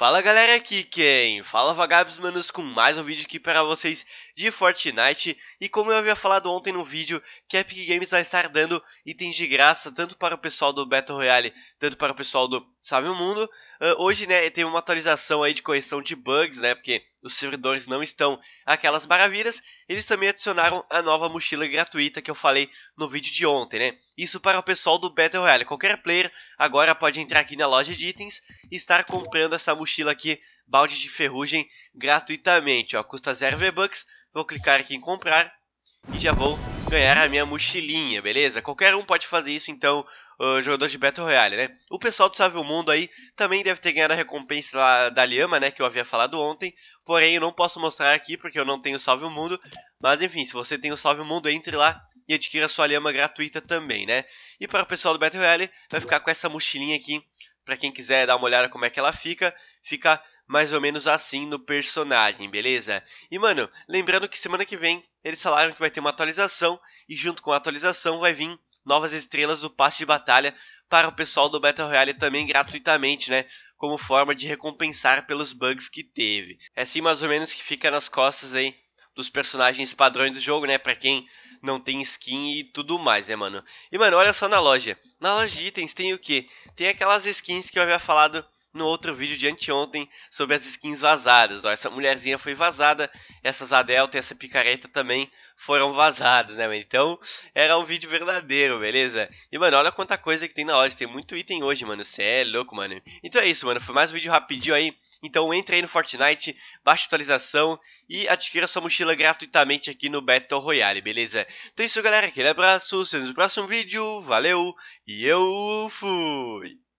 Fala galera, aqui quem? Fala vagabos manos com mais um vídeo aqui para vocês de Fortnite E como eu havia falado ontem no vídeo, que a Epic Games vai estar dando itens de graça Tanto para o pessoal do Battle Royale, tanto para o pessoal do Sabe o mundo. Uh, hoje, né, tem uma atualização aí de correção de bugs, né, porque os servidores não estão aquelas maravilhas. Eles também adicionaram a nova mochila gratuita que eu falei no vídeo de ontem, né. Isso para o pessoal do Battle Royale. Qualquer player agora pode entrar aqui na loja de itens e estar comprando essa mochila aqui, balde de ferrugem, gratuitamente, ó. Custa 0 V-Bucks. Vou clicar aqui em comprar e já vou ganhar a minha mochilinha, beleza? Qualquer um pode fazer isso, então, jogador de Battle Royale, né? O pessoal do o Mundo aí também deve ter ganhado a recompensa lá da Lhama, né? Que eu havia falado ontem. Porém, eu não posso mostrar aqui porque eu não tenho Salve o Mundo. Mas, enfim, se você tem o Salve o Mundo, entre lá e adquira sua lhama gratuita também, né? E para o pessoal do Battle Royale, vai ficar com essa mochilinha aqui. Para quem quiser dar uma olhada como é que ela fica, fica mais ou menos assim no personagem, beleza? E mano, lembrando que semana que vem eles falaram que vai ter uma atualização e junto com a atualização vai vir novas estrelas do passe de batalha para o pessoal do Battle Royale também gratuitamente, né? Como forma de recompensar pelos bugs que teve. É assim mais ou menos que fica nas costas aí dos personagens padrões do jogo, né? Para quem não tem skin e tudo mais, né, mano? E, mano, olha só na loja. Na loja de itens tem o que? Tem aquelas skins que eu havia falado no outro vídeo de anteontem sobre as skins vazadas. Ó, essa mulherzinha foi vazada, essas Adelta e essa picareta também foram vazadas, né, mano? Então, era um vídeo verdadeiro, beleza? E, mano, olha quanta coisa que tem na loja, tem muito item hoje, mano, cê é louco, mano. Então é isso, mano, foi mais um vídeo rapidinho aí. Então entre aí no Fortnite, baixa a atualização e adquira sua mochila gratuitamente aqui no Battle Royale, beleza? Então é isso, galera, aquele abraço, se no próximo vídeo, valeu e eu fui!